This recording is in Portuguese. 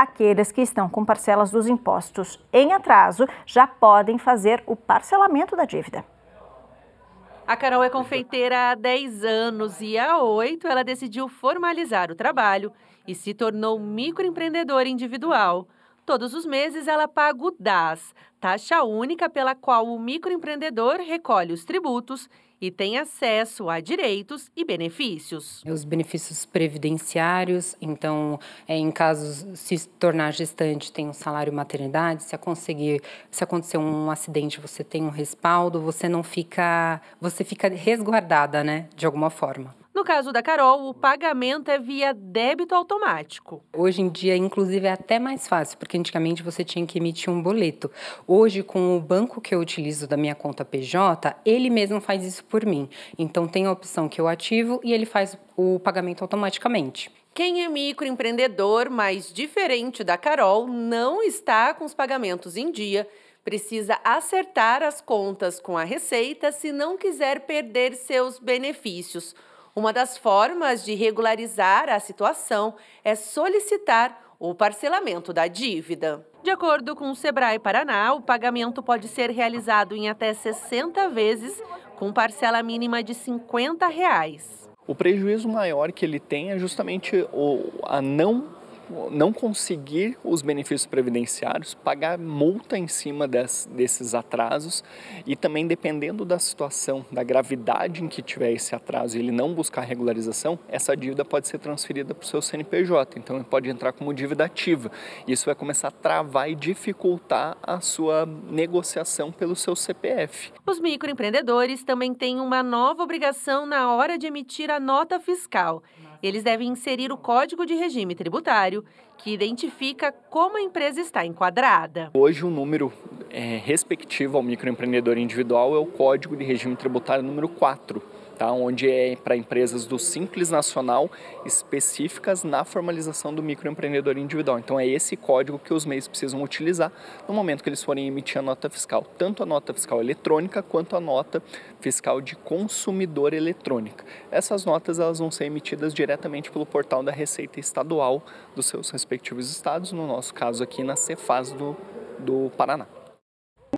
aqueles que estão com parcelas dos impostos em atraso já podem fazer o parcelamento da dívida. A Carol é confeiteira há 10 anos e há 8 ela decidiu formalizar o trabalho e se tornou microempreendedora individual. Todos os meses ela paga o DAS, taxa única pela qual o microempreendedor recolhe os tributos e tem acesso a direitos e benefícios. Os benefícios previdenciários, então, é, em casos se tornar gestante, tem um salário maternidade, se conseguir, se acontecer um acidente, você tem um respaldo, você não fica, você fica resguardada, né, de alguma forma caso da Carol, o pagamento é via débito automático. Hoje em dia, inclusive, é até mais fácil, porque antigamente você tinha que emitir um boleto. Hoje, com o banco que eu utilizo da minha conta PJ, ele mesmo faz isso por mim. Então, tem a opção que eu ativo e ele faz o pagamento automaticamente. Quem é microempreendedor, mas diferente da Carol, não está com os pagamentos em dia precisa acertar as contas com a Receita se não quiser perder seus benefícios. Uma das formas de regularizar a situação é solicitar o parcelamento da dívida. De acordo com o Sebrae Paraná, o pagamento pode ser realizado em até 60 vezes, com parcela mínima de R$ 50. Reais. O prejuízo maior que ele tem é justamente a não não conseguir os benefícios previdenciários, pagar multa em cima des, desses atrasos e também dependendo da situação, da gravidade em que tiver esse atraso e ele não buscar regularização, essa dívida pode ser transferida para o seu CNPJ, então ele pode entrar como dívida ativa. Isso vai começar a travar e dificultar a sua negociação pelo seu CPF. Os microempreendedores também têm uma nova obrigação na hora de emitir a nota fiscal. Eles devem inserir o Código de Regime Tributário, que identifica como a empresa está enquadrada. Hoje, o um número é, respectivo ao microempreendedor individual é o Código de Regime Tributário número 4 tá? onde é para empresas do Simples Nacional específicas na formalização do microempreendedor individual. Então é esse código que os meios precisam utilizar no momento que eles forem emitir a nota fiscal, tanto a nota fiscal eletrônica quanto a nota fiscal de consumidor eletrônica. Essas notas elas vão ser emitidas diretamente pelo portal da Receita Estadual dos seus respectivos estados, no nosso caso aqui na Cefaz do, do Paraná.